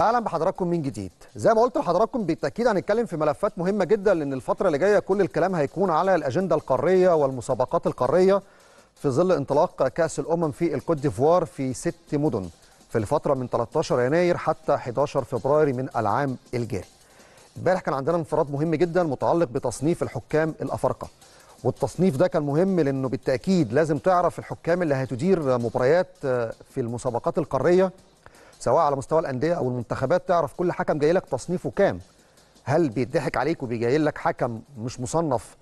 اهلا بحضراتكم من جديد زي ما قلت لحضراتكم بالتاكيد هنتكلم في ملفات مهمه جدا لان الفتره اللي جايه كل الكلام هيكون على الاجنده القاريه والمسابقات القاريه في ظل انطلاق كاس الامم في الكوت ديفوار في ست مدن في الفتره من 13 يناير حتى 11 فبراير من العام الجاري امبارح كان عندنا انفراد مهم جدا متعلق بتصنيف الحكام الافارقه والتصنيف ده كان مهم لانه بالتاكيد لازم تعرف الحكام اللي هتدير مباريات في المسابقات القاريه سواء على مستوى الانديه او المنتخبات تعرف كل حكم جاي لك تصنيفه كام هل بيضحك عليك وبيجي لك حكم مش مصنف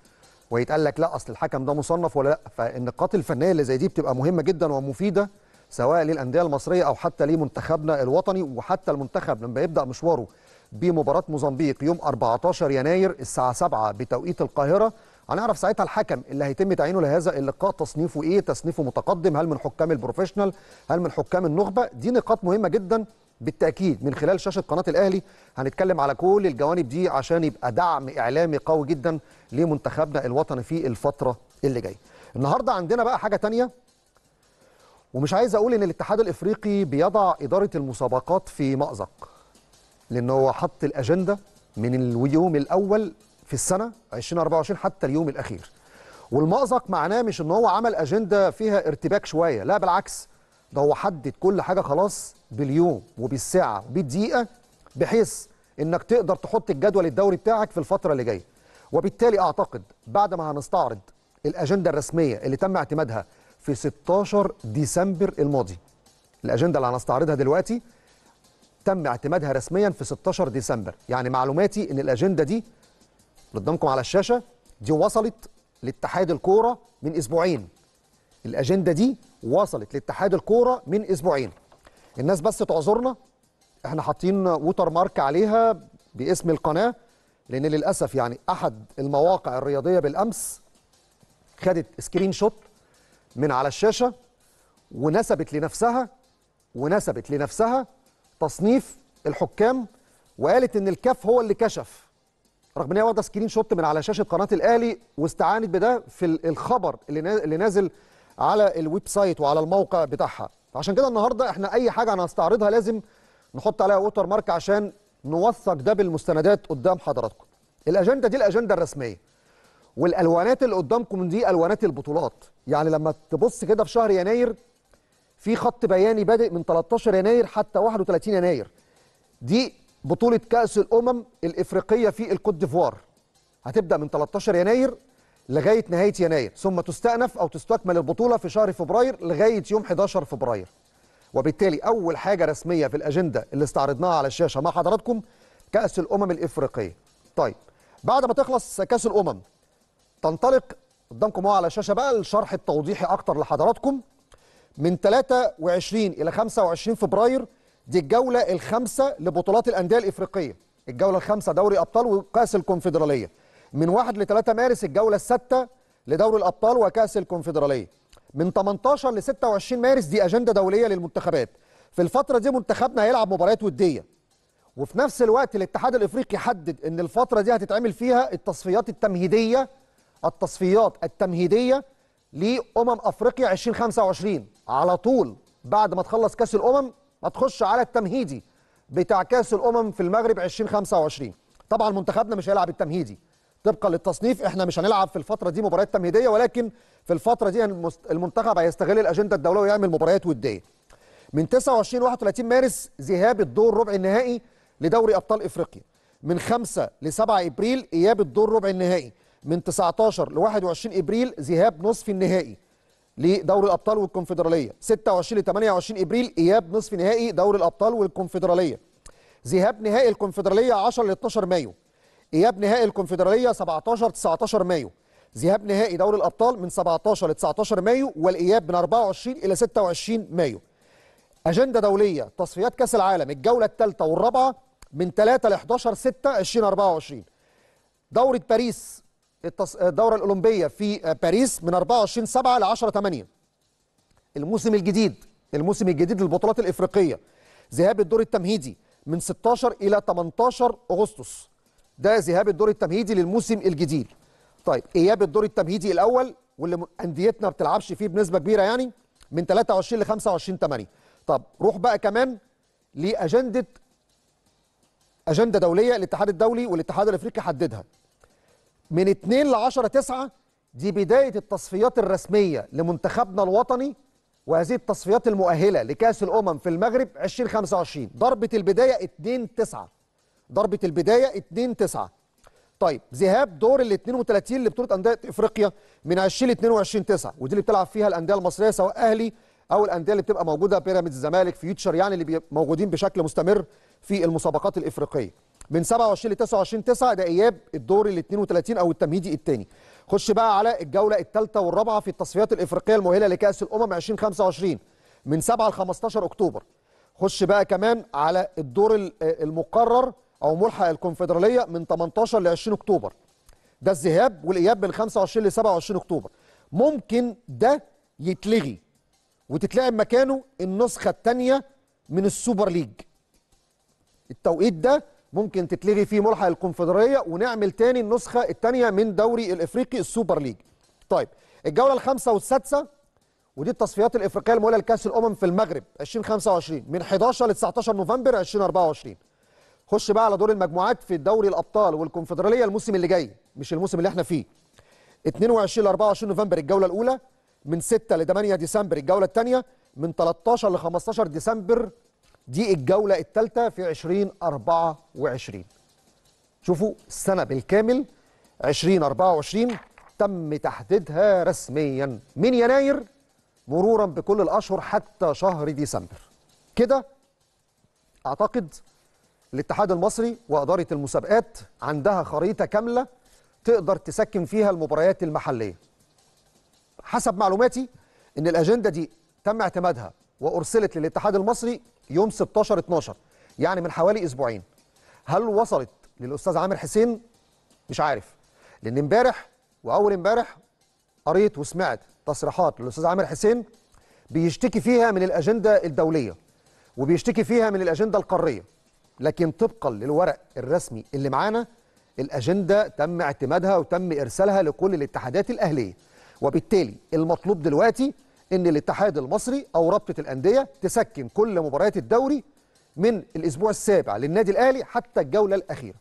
ويتقال لك لا اصل الحكم ده مصنف ولا لا فالنقاط الفنيه اللي زي دي بتبقى مهمه جدا ومفيده سواء للانديه المصريه او حتى لمنتخبنا الوطني وحتى المنتخب لما يبدا مشواره بمباراه موزمبيق يوم 14 يناير الساعه 7 بتوقيت القاهره هنعرف ساعتها الحكم اللي هيتم تعيينه لهذا اللقاء تصنيفه ايه تصنيفه متقدم هل من حكام البروفيشنال هل من حكام النخبه دي نقاط مهمه جدا بالتاكيد من خلال شاشه قناه الاهلي هنتكلم على كل الجوانب دي عشان يبقى دعم اعلامي قوي جدا لمنتخبنا الوطني في الفتره اللي جايه النهارده عندنا بقى حاجه تانية ومش عايز اقول ان الاتحاد الافريقي بيضع اداره المسابقات في مازق لان هو حط الاجنده من اليوم الاول في السنه 2024 حتى اليوم الاخير والمأزق معناه مش ان هو عمل اجنده فيها ارتباك شويه لا بالعكس ده هو حدد كل حاجه خلاص باليوم وبالساعه وبالدقيقه بحيث انك تقدر تحط الجدول الدوري بتاعك في الفتره اللي جايه وبالتالي اعتقد بعد ما هنستعرض الاجنده الرسميه اللي تم اعتمادها في 16 ديسمبر الماضي الاجنده اللي هنستعرضها دلوقتي تم اعتمادها رسميا في 16 ديسمبر يعني معلوماتي ان الاجنده دي قدامكم على الشاشه دي وصلت لاتحاد الكوره من اسبوعين الاجنده دي وصلت لاتحاد الكوره من اسبوعين الناس بس تعذرنا احنا حاطين ووتر مارك عليها باسم القناه لان للاسف يعني احد المواقع الرياضيه بالامس خدت سكرين شوت من على الشاشه ونسبت لنفسها ونسبت لنفسها تصنيف الحكام وقالت ان الكاف هو اللي كشف رغم ان هي واخده سكرين شوت من على شاشه قناه الاهلي واستعانت بده في الخبر اللي نازل على الويب سايت وعلى الموقع بتاعها فعشان كده النهارده احنا اي حاجه هنستعرضها لازم نحط عليها ووتر مارك عشان نوثق ده بالمستندات قدام حضراتكم الاجنده دي الاجنده الرسميه والالوانات اللي قدامكم دي الوانات البطولات يعني لما تبص كده في شهر يناير في خط بياني بادئ من 13 يناير حتى 31 يناير دي بطولة كأس الأمم الإفريقية في الكوت ديفوار هتبدأ من 13 يناير لغاية نهاية يناير ثم تستأنف أو تستكمل البطولة في شهر فبراير لغاية يوم 11 فبراير وبالتالي أول حاجة رسمية في الأجندة اللي استعرضناها على الشاشة مع حضراتكم كأس الأمم الإفريقية طيب بعد ما تخلص كأس الأمم تنطلق قدامكم اهو على الشاشة بقى الشرح التوضيحي أكتر لحضراتكم من 23 إلى 25 فبراير دي الجولة الخامسة لبطولات الأندية الإفريقية الجولة الخامسة دوري أبطال وكأس الكونفدرالية من 1 ل 3 مارس الجولة الستة لدوري الأبطال وكأس الكونفدرالية من 18 ل 26 مارس دي أجندة دولية للمنتخبات في الفترة دي منتخبنا هيلعب مباريات ودية وفي نفس الوقت الاتحاد الإفريقي حدد أن الفترة دي هتتعمل فيها التصفيات التمهيدية التصفيات التمهيدية لأمم أفريقيا 2025 على طول بعد ما تخلص كأس الأمم هتخش على التمهيدي بتاع كاس الامم في المغرب 2025 طبعا منتخبنا مش هيلعب التمهيدي طبقا للتصنيف احنا مش هنلعب في الفتره دي مباريات تمهيديه ولكن في الفتره دي المنتخب هيستغل الاجنده الدوليه ويعمل مباريات وديه من 29 31 مارس ذهاب الدور ربع النهائي لدوري ابطال افريقيا من 5 ل 7 ابريل اياب الدور ربع النهائي من 19 ل 21 ابريل ذهاب نصف النهائي لدوري الابطال والكونفدراليه 26 ل 28 ابريل اياب نصف نهائي دوري الابطال والكونفدراليه ذهاب نهائي الكونفدراليه 10 ل 12 مايو اياب نهائي الكونفدراليه 17 19 مايو ذهاب نهائي دوري الابطال من 17 ل 19 مايو والاياب من 24 الى 26 مايو اجنده دوليه تصفيات كاس العالم الجوله الثالثه والرابعه من 3 ل 11 6 2024 دوره باريس الدورة الأولمبية في آه، باريس من 24 7 ل 10 8 الموسم الجديد الموسم الجديد للبطولات الإفريقية ذهاب الدور التمهيدي من 16 إلى 18 أغسطس ده ذهاب الدور التمهيدي للموسم الجديد طيب إياب الدور التمهيدي الأول واللي أنديتنا ما بتلعبش فيه بنسبة كبيرة يعني من 23 ل 25 8 طب روح بقى كمان لأجندة أجندة دولية الاتحاد الدولي والاتحاد الأفريقي حددها من 2 ل 10 9 دي بدايه التصفيات الرسميه لمنتخبنا الوطني وهذه التصفيات المؤهله لكاس الامم في المغرب 2025 ضربه البدايه 2 9 ضربه البدايه 2 9 طيب ذهاب دور ال 32 لبطوله انديه افريقيا من 20 ل 22 9 ودي اللي بتلعب فيها الانديه المصريه سواء اهلي او الانديه اللي بتبقى موجوده بيراميدز الزمالك فيوتشر يعني اللي موجودين بشكل مستمر في المسابقات الافريقيه من 27 ل 29 9 ده اياب الدور ال 32 او التمهيدي الثاني خش بقى على الجوله الثالثه والرابعه في التصفيات الافريقيه المؤهله لكاس الامم 2025 من 7 ل 15 اكتوبر خش بقى كمان على الدور المقرر او ملحق الكونفدراليه من 18 ل 20 اكتوبر ده الذهاب والاياب من 25 ل 27 اكتوبر ممكن ده يتلغي وتتلعب مكانه النسخه الثانيه من السوبر ليج التوقيت ده ممكن تتلغي فيه ملحق الكونفدراليه ونعمل تاني النسخه الثانيه من دوري الافريقي السوبر ليج. طيب الجوله الخامسه والسادسه ودي التصفيات الافريقيه المؤهله لكاس الامم في المغرب 2025 من 11 ل 19 نوفمبر 2024. خش بقى على دور المجموعات في دوري الابطال والكونفدراليه الموسم اللي جاي مش الموسم اللي احنا فيه. 22 ل 24 نوفمبر الجوله الاولى من 6 ل 8 ديسمبر الجوله الثانيه من 13 ل 15 ديسمبر دي الجولة الثالثة في 2024 شوفوا السنة بالكامل 2024 تم تحديدها رسميا من يناير مرورا بكل الأشهر حتى شهر ديسمبر كده أعتقد الاتحاد المصري وإدارة المسابقات عندها خريطة كاملة تقدر تسكن فيها المباريات المحلية حسب معلوماتي أن الأجندة دي تم اعتمادها وأرسلت للاتحاد المصري يوم 16 12 يعني من حوالي اسبوعين هل وصلت للاستاذ عامر حسين مش عارف لان امبارح واول امبارح قريت وسمعت تصريحات للاستاذ عامر حسين بيشتكي فيها من الاجنده الدوليه وبيشتكي فيها من الاجنده القاريه لكن طبقا للورق الرسمي اللي معانا الاجنده تم اعتمادها وتم ارسالها لكل الاتحادات الاهليه وبالتالي المطلوب دلوقتي ان الاتحاد المصري او رابطه الانديه تسكن كل مباريات الدوري من الاسبوع السابع للنادي الاهلي حتى الجوله الاخيره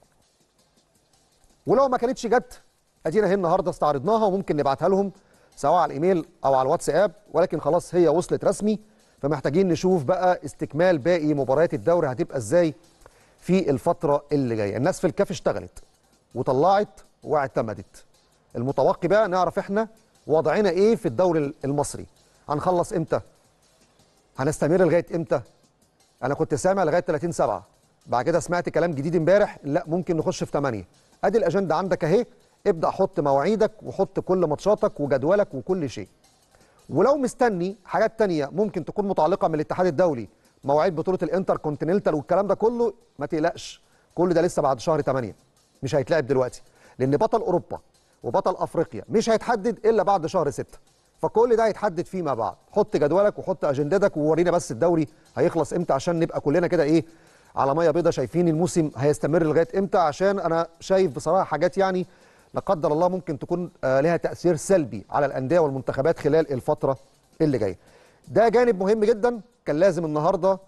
ولو ما كانتش جت ادينا هي النهارده استعرضناها وممكن نبعتها لهم سواء على الايميل او على الواتساب ولكن خلاص هي وصلت رسمي فمحتاجين نشوف بقى استكمال باقي مباريات الدوري هتبقى ازاي في الفتره اللي جايه الناس في الكاف اشتغلت وطلعت واعتمدت المتوقي بقى نعرف احنا وضعنا ايه في الدوري المصري هنخلص امتى هنستمر لغايه امتى انا كنت سامع لغايه 30 7 بعد كده سمعت كلام جديد امبارح لا ممكن نخش في 8 ادي الاجنده عندك اهي ابدا حط مواعيدك وحط كل ماتشاتك وجدولك وكل شيء ولو مستني حاجات تانية ممكن تكون متعلقه من الاتحاد الدولي مواعيد بطوله الانتر كونتيننتال والكلام ده كله ما تقلقش كل ده لسه بعد شهر 8 مش هيتلعب دلوقتي لان بطل اوروبا وبطل افريقيا مش هيتحدد الا بعد شهر 6 فكل ده هيتحدد فيما بعد حط جدولك وحط اجندتك وورينا بس الدوري هيخلص امتى عشان نبقى كلنا كده ايه على ميه بيضه شايفين الموسم هيستمر لغايه امتى عشان انا شايف بصراحه حاجات يعني لا قدر الله ممكن تكون آه، لها تاثير سلبي على الانديه والمنتخبات خلال الفتره اللي جايه ده جانب مهم جدا كان لازم النهارده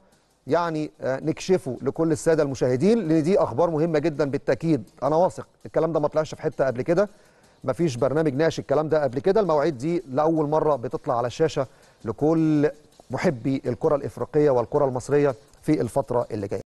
يعني آه، نكشفه لكل الساده المشاهدين لان دي اخبار مهمه جدا بالتاكيد انا واثق الكلام ده ما طلعش في حته قبل كده مفيش برنامج ناقش الكلام ده قبل كده المواعيد دي لاول مره بتطلع على الشاشه لكل محبي الكره الافريقيه والكره المصريه في الفتره اللي جايه